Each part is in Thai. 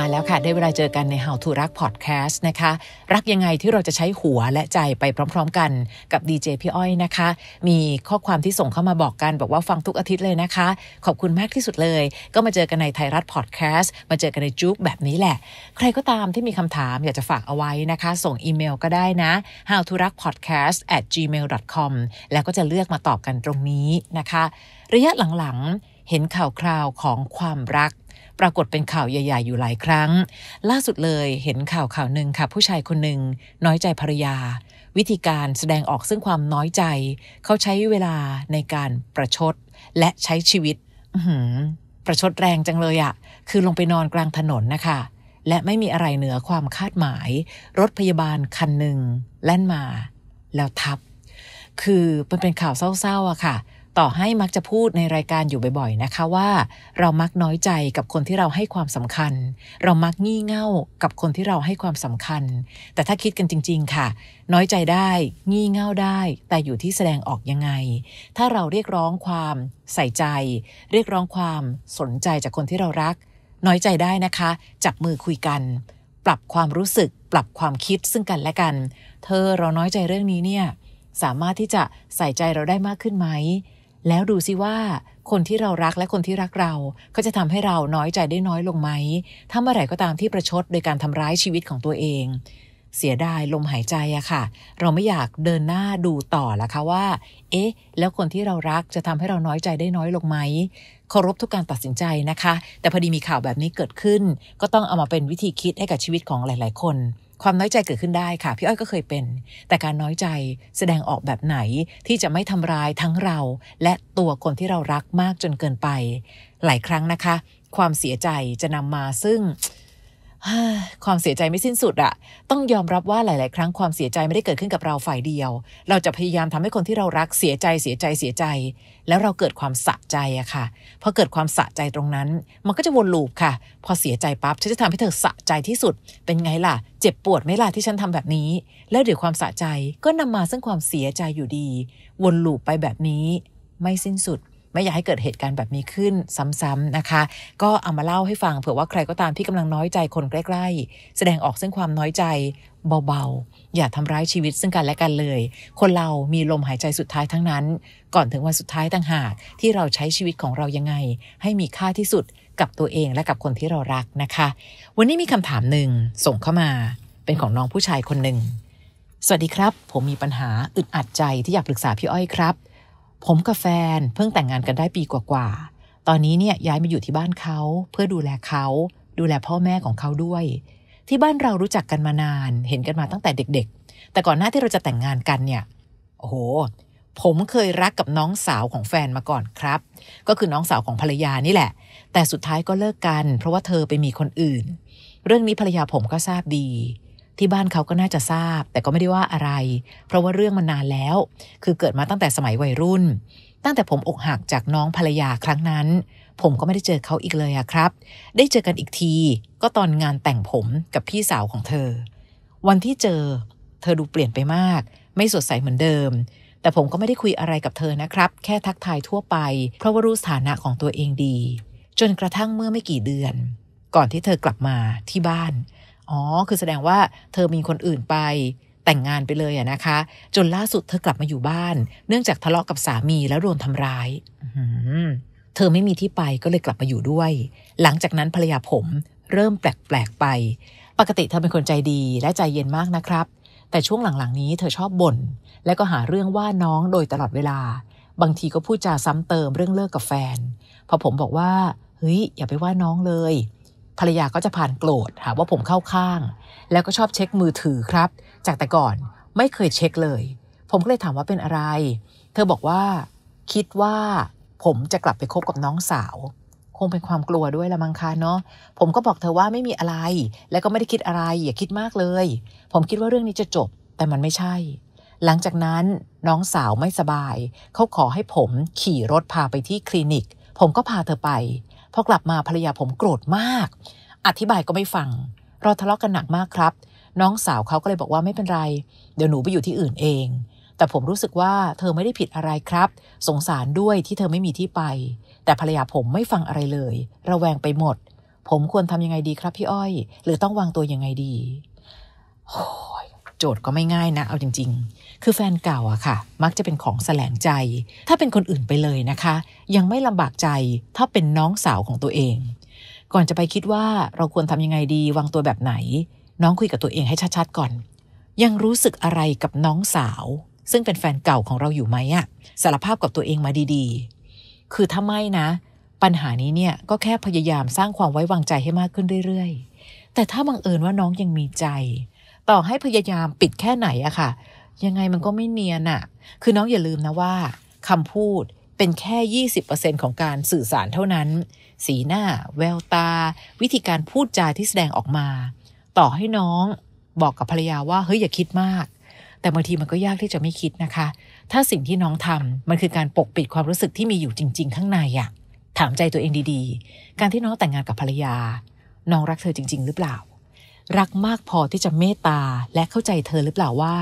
มาแล้วค่ะ ได้เวลาเจอกันใน How to รักพอดแคสต์นะคะ รักยังไงที่เราจะใช้หัวและใจไปพร้อมๆกันกับดีเจพี่อ้อยนะคะ มีข้อความที่ส่งเข้ามาบอกกันบอกว่าฟังทุกอาทิตย์เลยนะคะ ขอบคุณมากที่สุดเลยก็มาเจอกันในไทยรัฐพอดแคสต์มาเจอกันในจุกแบบนี้แหละ ใครก็ตามที่มีคำถามอยากจะฝากเอาไว้นะคะ ส่งอีเมลก็ได้นะ how to รัก podcast at gmail com แล้วก็จะเลือกมาตอบกันตรงนี้นะคะ ระยะหลังๆเห็นข่าวคราวของความรัก ปรากฏเป็นข่าวใหญ่ๆอยู่หลายครั้ง ล่าสุดเลยเห็นข่าวข่าวหนึ่งค่ะ ผู้ชายคนหนึ่งน้อยใจภรรยา วิธีการแสดงออกซึ่งความน้อยใจ เขาใช้เวลาในการประชดและใช้ชีวิตประชดแรงจังเลยอะคือลงไปนอนกลางถนนนะคะและไม่มีอะไรเหนือความคาดหมาย รถพยาบาลคันหนึ่งแล่นมา แล้วทับ คือมันเป็นข่าวเศร้าๆอะค่ะต่อให้มักจะพูดในรายการอยู่บ่อยๆนะคะว่า เรามักน้อยใจกับคนที่เราให้ความสำคัญ เรามักงี่เง่ากับคนที่เราให้ความสำคัญ แต่ถ้าคิดกันจริง ๆ ค่ะ น้อยใจได้งี่เง่าได้ แต่อยู่ที่แสดงออกยังไง ถ้าเราเรียกร้องความ ใส่ใจ เรียกร้องความสนใจจากคนที่เรารัก น้อยใจได้นะคะจับมือคุยกัน ปรับความรู้สึก ปรับความคิดซึ่งกันและกัน เธอเราน้อยใจเรื่องนี้เนี่ยสามารถที่จะใส่ใจเราได้มากขึ้นไหมแล้วดูซิว่า คนที่เรารักและคนที่รักเราก็จะทำให้เราน้อยใจได้น้อยลงไหม ถ้าเมื่อไหร่ก็ตามที่ประชดโดยการทำร้ายชีวิตของตัวเอง เสียดายลมหายใจอะค่ะเราไม่อยากเดินหน้าดูต่อละคะว่าเอ๊ะแล้วคนที่เรารักจะทำให้เราน้อยใจได้น้อยลงไหมเคารพทุกการตัดสินใจนะคะ แต่พอดีมีข่าวแบบนี้เกิดขึ้น ก็ต้องเอามาเป็นวิธีคิดให้กับชีวิตของหลายๆ คนความน้อยใจเกิดขึ้นได้ค่ะ พี่อ้อยก็เคยเป็น แต่การน้อยใจแสดงออกแบบไหนที่จะไม่ทำร้ายทั้งเรา และตัวคนที่เรารักมากจนเกินไป หลายครั้งนะคะ ความเสียใจจะนำมาซึ่งความเสียใจไม่สิ้นสุดอะต้องยอมรับว่าหลาย ๆ ครั้งความเสียใจไม่ได้เกิดขึ้นกับเราฝ่ายเดียว เราจะพยายามทำให้คนที่เรารักเสียใจเสียใจเสียใจ แล้วเราเกิดความสะใจอะค่ะพอเกิดความสะใจตรงนั้น มันก็จะวนลูปค่ะ พอเสียใจปั๊บฉันจะทำให้เธอสะใจที่สุด เป็นไงล่ะ เจ็บปวดไหมล่ะที่ฉันทำแบบนี้ แล้วเดี๋ยวความสะใจก็นำมาซึ่งความเสียใจอยู่ดี วนลูปไปแบบนี้ ไม่สิ้นสุดไม่อยากให้เกิดเหตุการณ์แบบนี้ขึ้นซ้ำ ๆนะคะ ก็เอามาเล่าให้ฟังเผื่อว่าใครก็ตามที่กำลังน้อยใจคนใกล้ๆแสดงออกซึ่งความน้อยใจ เบาๆ อย่าทำร้ายชีวิตซึ่งกันและกันเลย คนเรามีลมหายใจสุดท้ายทั้งนั้น ก่อนถึงวันสุดท้ายต่างหากที่เราใช้ชีวิตของเรายังไง ให้มีค่าที่สุดกับตัวเองและกับคนที่เรารักนะคะ วันนี้มีคำถามหนึ่งส่งเข้ามาเป็นของน้องผู้ชายคนหนึ่งสวัสดีครับ ผมมีปัญหาอึดอัดใจที่อยากปรึกษาพี่อ้อยครับผมกับแฟนเพิ่งแต่งงานกันได้ปีกว่าๆตอนนี้เนี่ยย้ายมาอยู่ที่บ้านเขา เพื่อดูแลเขาดูแลพ่อแม่ของเขาด้วย ที่บ้านเรารู้จักกันมานานเห็นกันมาตั้งแต่เด็กๆ แต่ก่อนหน้าที่เราจะแต่งงานกันเนี่ยโอ้โหผมเคยรักกับน้องสาวของแฟนมาก่อนครับ ก็คือน้องสาวของภรรยานี่แหละ แต่สุดท้ายก็เลิกกันเพราะว่าเธอไปมีคนอื่น เรื่องนี้ภรรยาผมก็ทราบดีที่บ้านเขาก็น่าจะทราบแต่ก็ไม่ได้ว่าอะไร เพราะว่าเรื่องมันนานแล้วคือเกิดมาตั้งแต่สมัยวัยรุ่น ตั้งแต่ผมอกหักจากน้องภรรยาครั้งนั้น ผมก็ไม่ได้เจอเขาอีกเลยอะครับ ได้เจอกันอีกทีก็ตอนงานแต่งผมกับพี่สาวของเธอ วันที่เจอเธอดูเปลี่ยนไปมาก ไม่สดใสเหมือนเดิม แต่ผมก็ไม่ได้คุยอะไรกับเธอนะครับ แค่ทักทายทั่วไป เพราะว่ารู้สถานะของตัวเองดี จนกระทั่งเมื่อไม่กี่เดือน ก่อนที่เธอกลับมาที่บ้านอ๋อ คือแสดงว่าเธอมีคนอื่นไป แต่งงานไปเลยอะนะคะ จนล่าสุดเธอกลับมาอยู่บ้าน เนื่องจากทะเลาะกับสามีแล้วโดนทำร้ายเธอไม่มีที่ไปก็เลยกลับมาอยู่ด้วย หลังจากนั้นภรรยาผมเริ่มแปลกๆไป ปกติเธอเป็นคนใจดีและใจเย็นมากนะครับ แต่ช่วงหลังๆนี้เธอชอบบ่นและก็หาเรื่องว่าน้องโดยตลอดเวลา บางทีก็พูดจาซ้ำเติมเรื่องเลิกกับแฟนพอผมบอกว่าเฮ้ยอย่าไปว่าน้องเลยภรรยาก็จะผ่านโกรธหาว่าผมเข้าข้าง แล้วก็ชอบเช็คมือถือครับ จากแต่ก่อนไม่เคยเช็คเลย ผมก็เลยถามว่าเป็นอะไร เธอบอกว่า คิดว่าผมจะกลับไปคบกับน้องสาว คงเป็นความกลัวด้วยละมังคะเนาะผมก็บอกเธอว่าไม่มีอะไร แล้วก็ไม่ได้คิดอะไร อย่าคิดมากเลย ผมคิดว่าเรื่องนี้จะจบแต่มันไม่ใช่ หลังจากนั้นน้องสาวไม่สบายเขาขอให้ผมขี่รถพาไปที่คลินิก ผมก็พาเธอไปพอกลับมาภรรยาผมโกรธมาก อธิบายก็ไม่ฟัง เราทะเลาะกันหนักมากครับ น้องสาวเขาก็เลยบอกว่าไม่เป็นไร เดี๋ยวหนูไปอยู่ที่อื่นเอง แต่ผมรู้สึกว่าเธอไม่ได้ผิดอะไรครับ สงสารด้วยที่เธอไม่มีที่ไป แต่ภรรยาผมไม่ฟังอะไรเลย ระแวงไปหมด ผมควรทำยังไงดีครับพี่อ้อย หรือต้องวางตัวยังไงดีโจทย์ก็ไม่ง่ายนะ เอาจริง ๆ คือแฟนเก่าอะค่ะ มักจะเป็นของแสลงใจ ถ้าเป็นคนอื่นไปเลยนะคะ ยังไม่ลำบากใจถ้าเป็นน้องสาวของตัวเอง ก่อนจะไปคิดว่าเราควรทำยังไงดีวางตัวแบบไหน น้องคุยกับตัวเองให้ชัด ๆ ก่อน ยังรู้สึกอะไรกับน้องสาว ซึ่งเป็นแฟนเก่าของเราอยู่ไหมอะสารภาพกับตัวเองมาดี ๆ คือถ้าไม่นะ ปัญหานี้เนี่ยก็แค่พยายามสร้างความไว้วางใจให้มากขึ้นเรื่อยๆ แต่ถ้าบังเอิญว่าน้องยังมีใจต่อให้พยายามปิดแค่ไหนอะค่ะยังไงมันก็ไม่เนียนอะคือน้องอย่าลืมนะว่าคำพูดเป็นแค่ยี่สิบเเปอร์ซ็นของการสื่อสารเท่านั้น สีหน้า แววตา วิธีการพูดจาที่แสดงออกมา ต่อให้น้องบอกกับภรรยาว่าเฮ้ยอย่าคิดมาก แต่บางทีมันก็ยากที่จะไม่คิดนะคะ ถ้าสิ่งที่น้องทำมันคือการปกปิดความรู้สึกที่มีอยู่จริงๆข้างในอะถามใจตัวเองดีๆ การที่น้องแต่งงานกับภรรยา น้องรักเธอจริงๆ หรือเปล่ารักมากพอที่จะเมตตาและเข้าใจเธอหรือเปล่าว่า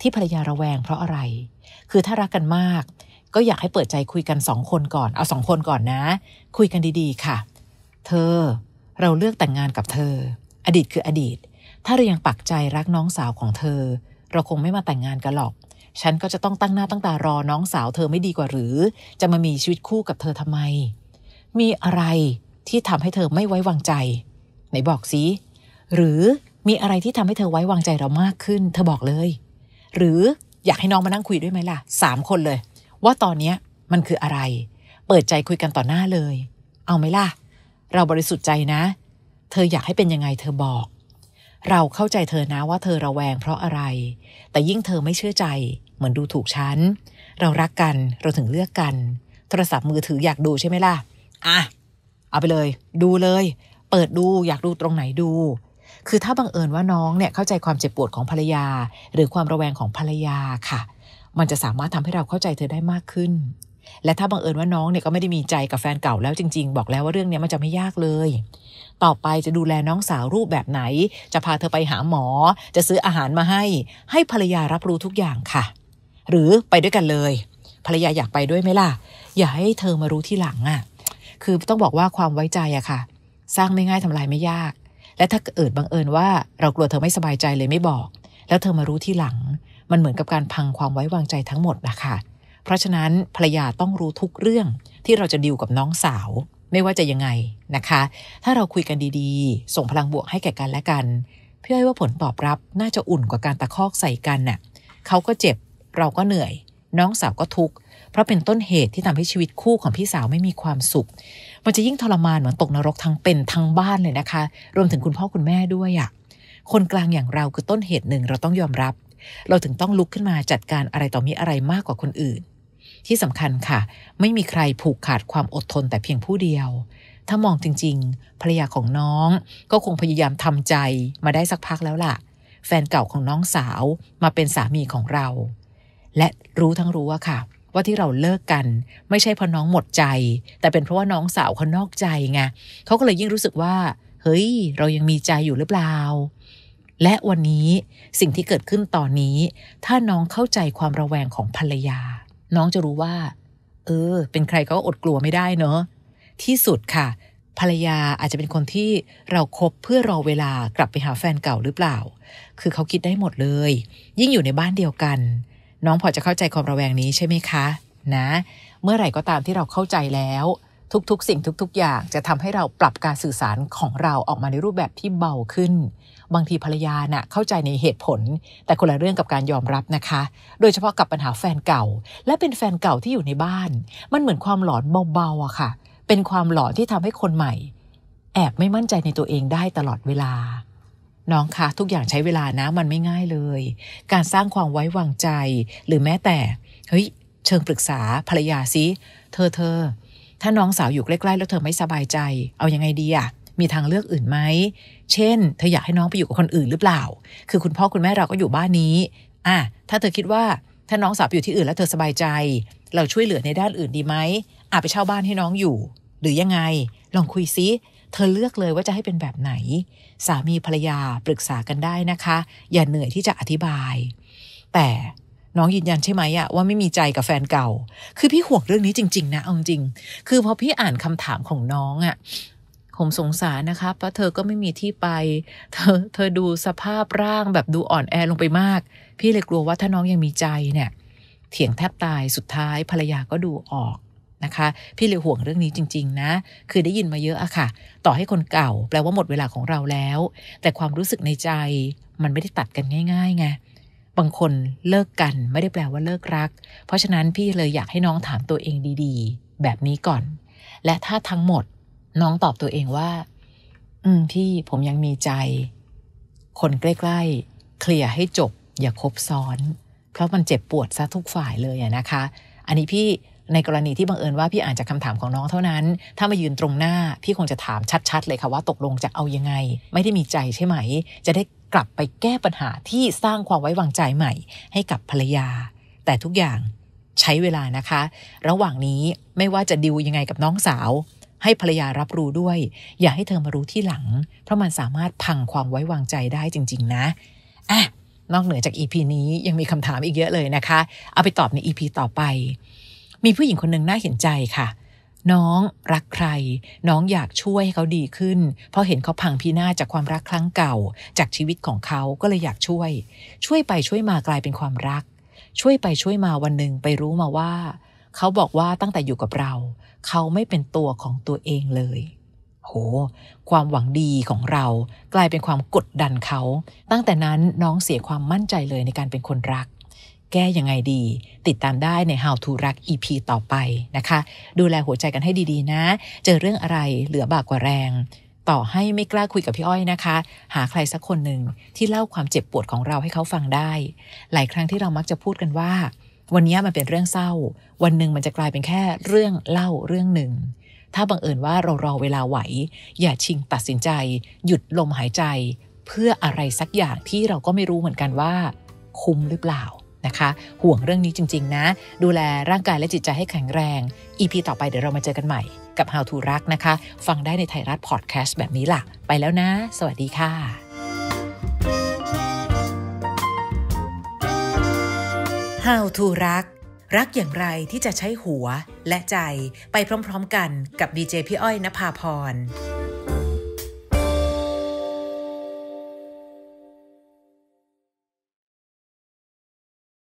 ที่ภรรยาระแวงเพราะอะไร คือถ้ารักกันมาก ก็อยากให้เปิดใจคุยกันสองคนก่อน เอาสองคนก่อนนะ คุยกันดีๆ ค่ะ เธอ เราเลือกแต่งงานกับเธอ อดีตคืออดีต ถ้าเรายังปักใจรักน้องสาวของเธอ เราคงไม่มาแต่งงานกันหรอก ฉันก็จะต้องตั้งหน้าตั้งตารอน้องสาวเธอไม่ดีกว่าหรือ จะมามีชีวิตคู่กับเธอทำไม มีอะไรที่ทำให้เธอไม่ไว้วางใจไหนบอกสิหรือมีอะไรที่ทำให้เธอไว้วางใจเรามากขึ้น เธอบอกเลย หรืออยากให้น้องมานั่งคุยด้วยไหมล่ะสามคนเลย ว่าตอนเนี้ยมันคืออะไร เปิดใจคุยกันต่อหน้าเลย เอาไหมล่ะ เราบริสุทธิ์ใจนะ เธออยากให้เป็นยังไงเธอบอก เราเข้าใจเธอนะว่าเธอระแวงเพราะอะไร แต่ยิ่งเธอไม่เชื่อใจ เหมือนดูถูกฉัน เรารักกันเราถึงเลือกกัน โทรศัพท์มือถืออยากดูใช่ไหมล่ะ อ่ะ เอาไปเลย ดูเลย เปิดดูอยากดูตรงไหนดูคือถ้าบังเอิญว่าน้องเนี่ยเข้าใจความเจ็บปวดของภรรยา หรือความระแวงของภรรยาค่ะ มันจะสามารถทำให้เราเข้าใจเธอได้มากขึ้น และถ้าบังเอิญว่าน้องเนี่ยก็ไม่ได้มีใจ กับแฟนเก่าแล้วจริงๆ บอกแล้วว่าเรื่องนี้มันจะไม่ยากเลย ต่อไปจะดูแล น้องสาวรูปแบบไหน จะพาเธอไปหาหมอ จะซื้ออาหารมาให้ให้ภรรยารับรู้ทุกอย่างค่ะ หรือไปด้วยกันเลย ภรรยาอยากไปด้วยไหมล่ะ อย่าให้เธอมารู้ที่หลังอะ่ะคือต้องบอกว่าความไว้ใจอะค่ะสร้างไม่ง่ายทำลายไม่ยากและถ้าเกิดบังเอิญว่าเรากลัวเธอไม่สบายใจเลยไม่บอก แล้วเธอมารู้ที่หลัง มันเหมือนกับการพังความไว้วางใจทั้งหมดนะคะเพราะฉะนั้นภรรยาต้องรู้ทุกเรื่องที่เราจะดิวกับน้องสาวไม่ว่าจะยังไงนะคะ ถ้าเราคุยกันดีๆ ส่งพลังบวกให้แก่กันและกันเพื่อให้ว่าผลตอบรับน่าจะอุ่นกว่าการตะคอกใส่กันน่ะเขาก็เจ็บ เราก็เหนื่อย น้องสาวก็ทุกข์เพราะเป็นต้นเหตุที่ทำให้ชีวิตคู่ของพี่สาวไม่มีความสุข มันจะยิ่งทรมานเหมือนตกนรกทั้งเป็น ทั้งบ้านเลยนะคะ รวมถึงคุณพ่อคุณแม่ด้วยอะคนกลางอย่างเราคือต้นเหตุหนึ่งเราต้องยอมรับ เราถึงต้องลุกขึ้นมาจัดการอะไรต่อมีอะไรมากกว่าคนอื่น ที่สำคัญค่ะ ไม่มีใครผูกขาดความอดทนแต่เพียงผู้เดียว ถ้ามองจริงๆภรรยาของน้องก็คงพยายามทำใจมาได้สักพักแล้วล่ะ แฟนเก่าของน้องสาวมาเป็นสามีของเรา และรู้ทั้งรู้ว่าค่ะว่าที่เราเลิกกัน ไม่ใช่เพราะน้องหมดใจ แต่เป็นเพราะว่าน้องสาวเขานอกใจไงเขาก็เลยยิ่งรู้สึกว่า เฮ้ย เรายังมีใจอยู่หรือเปล่า และวันนี้สิ่งที่เกิดขึ้นตอนนี้ ถ้าน้องเข้าใจความระแวงของภรรยา น้องจะรู้ว่า เออ เป็นใครก็อดกลัวไม่ได้เนอะที่สุดค่ะ ภรรยาอาจจะเป็นคนที่เราครบเพื่อรอเวลากลับไปหาแฟนเก่าหรือเปล่า คือเขาคิดได้หมดเลย ยิ่งอยู่ในบ้านเดียวกันน้องพอจะเข้าใจความระแวงนี้ใช่ไหมคะ นะ เมื่อไหร่ก็ตามที่เราเข้าใจแล้ว ทุกๆ สิ่งทุกๆ อย่างจะทำให้เราปรับการสื่อสารของเราออกมาในรูปแบบที่เบาขึ้น บางทีภรรยานะ่ะเข้าใจในเหตุผล แต่คนละเรื่องกับการยอมรับนะคะ โดยเฉพาะกับปัญหาแฟนเก่า และเป็นแฟนเก่าที่อยู่ในบ้าน มันเหมือนความหลอนเบาๆอะค่ะเป็นความหลอนที่ทำให้คนใหม่แอบไม่มั่นใจในตัวเองได้ตลอดเวลาน้องคะทุกอย่างใช้เวลานะมันไม่ง่ายเลย การสร้างความไว้วางใจ หรือแม้แต่เฮ้ยเชิงปรึกษาภรรยาซิ เธอเธอถ้าน้องสาวอยู่ใกล้ๆแล้วเธอไม่สบายใจ เอายังไงดีอะมีทางเลือกอื่นไหม เช่น เธออยากให้น้องไปอยู่กับคนอื่นหรือเปล่า คือคุณพ่อคุณแม่เราก็อยู่บ้านนี้อ่ะถ้าเธอคิดว่าถ้าน้องสาวอยู่ที่อื่นแล้วเธอสบายใจ เราช่วยเหลือในด้านอื่นดีไหมอาจไปเช่าบ้านให้น้องอยู่ หรือยังไงลองคุยซิเธอเลือกเลยว่าจะให้เป็นแบบไหน สามีภรรยาปรึกษากันได้นะคะ อย่าเหนื่อยที่จะอธิบาย แต่น้องยืนยันใช่ไหมอะว่าไม่มีใจกับแฟนเก่า คือพี่ห่วงเรื่องนี้จริงๆนะเอาจริง คือพอพี่อ่านคำถามของน้องอะผมสงสารนะคะเพราะเธอก็ไม่มีที่ไปเธอเธอดูสภาพร่างแบบดูอ่อนแอลงไปมาก พี่เลยกลัวว่าถ้าน้องยังมีใจเนี่ย เถียงแทบตายสุดท้ายภรรยาก็ดูออกนะคะพี่เลยห่วงเรื่องนี้จริง ๆนะ คือได้ยินมาเยอะอะค่ะ ต่อให้คนเก่า แปลว่าหมดเวลาของเราแล้ว แต่ความรู้สึกในใจ มันไม่ได้ตัดกันง่ายๆไง บางคนเลิกกันไม่ได้แปลว่าเลิกรัก เพราะฉะนั้นพี่เลยอยากให้น้องถามตัวเองดีๆ แบบนี้ก่อน และถ้าทั้งหมดน้องตอบตัวเองว่า อืม พี่ ผมยังมีใจ คนใกล้ๆเคลียร์ให้จบ อย่าคบซ้อน เพราะมันเจ็บปวดซะทุกฝ่ายเลยอะนะคะ อันนี้พี่ในกรณีที่บังเอิญว่าพี่อ่านจากคาถามของน้องเท่านั้น ถ้ามายืนตรงหน้า พี่คงจะถามชัดๆ เลยค่ะว่าตกลงจะเอายังไง ไม่ได้มีใจใช่ไหม จะได้กลับไปแก้ปัญหาที่สร้างความไว้วางใจใหม่ ให้กับภรรยา แต่ทุกอย่างใช้เวลานะคะ ระหว่างนี้ไม่ว่าจะดิวยังไงกับน้องสาว ให้ภรรยารับรู้ด้วย อย่าให้เธอมารู้ที่หลัง เพราะมันสามารถพังความไว้วางใจได้จริงๆนะอ่ะนอกเหนือจาก EP นี้ยังมีคำถามอีกเยอะเลยนะคะเอาไปตอบใน EP ต่อไปมีผู้หญิงคนหนึ่งน่าเห็นใจค่ะ น้อง รักใคร น้องอยากช่วยให้เขาดีขึ้นเพราะเห็นเขาพังพินาศจากความรักครั้งเก่าจากชีวิตของเขาก็เลยอยากช่วย ช่วยไปช่วยมากลายเป็นความรัก ช่วยไปช่วยมาวันหนึ่งไปรู้มาว่า เขาบอกว่าตั้งแต่อยู่กับเรา เขาไม่เป็นตัวของตัวเองเลย โห ความหวังดีของเรา กลายเป็นความกดดันเขา ตั้งแต่นั้นน้องเสียความมั่นใจเลยในการเป็นคนรักแก้ยังไงดี ติดตามได้ใน How to รัก EP ต่อไปนะคะ ดูแลหัวใจกันให้ดีๆนะ เจอเรื่องอะไรเหลือบากกว่าแรง ต่อให้ไม่กล้าคุยกับพี่อ้อยนะคะ หาใครสักคนหนึ่งที่เล่าความเจ็บปวดของเราให้เขาฟังได้ หลายครั้งที่เรามักจะพูดกันว่า วันนี้มันเป็นเรื่องเศร้า วันหนึ่งมันจะกลายเป็นแค่เรื่องเล่าเรื่องหนึ่ง ถ้าบังเอิญว่าเรารอเวลาไหว อย่าชิงตัดสินใจ หยุดลมหายใจ เพื่ออะไรสักอย่างที่เราก็ไม่รู้เหมือนกันว่า คุ้มหรือเปล่านะคะ ห่วงเรื่องนี้จริง ๆนะ ดูแลร่างกายและจิตใจให้แข็งแรง EP ต่อไปเดี๋ยวเรามาเจอกันใหม่ กับ How to รักนะคะ ฟังได้ในไทยรัฐพอดแคสต์แบบนี้ล่ะ ไปแล้วนะ สวัสดีค่ะฮาวทูรัก รักอย่างไรที่จะใช้หัวและใจไปพร้อม ๆกันกับดีเจพี่อ้อยนภาพร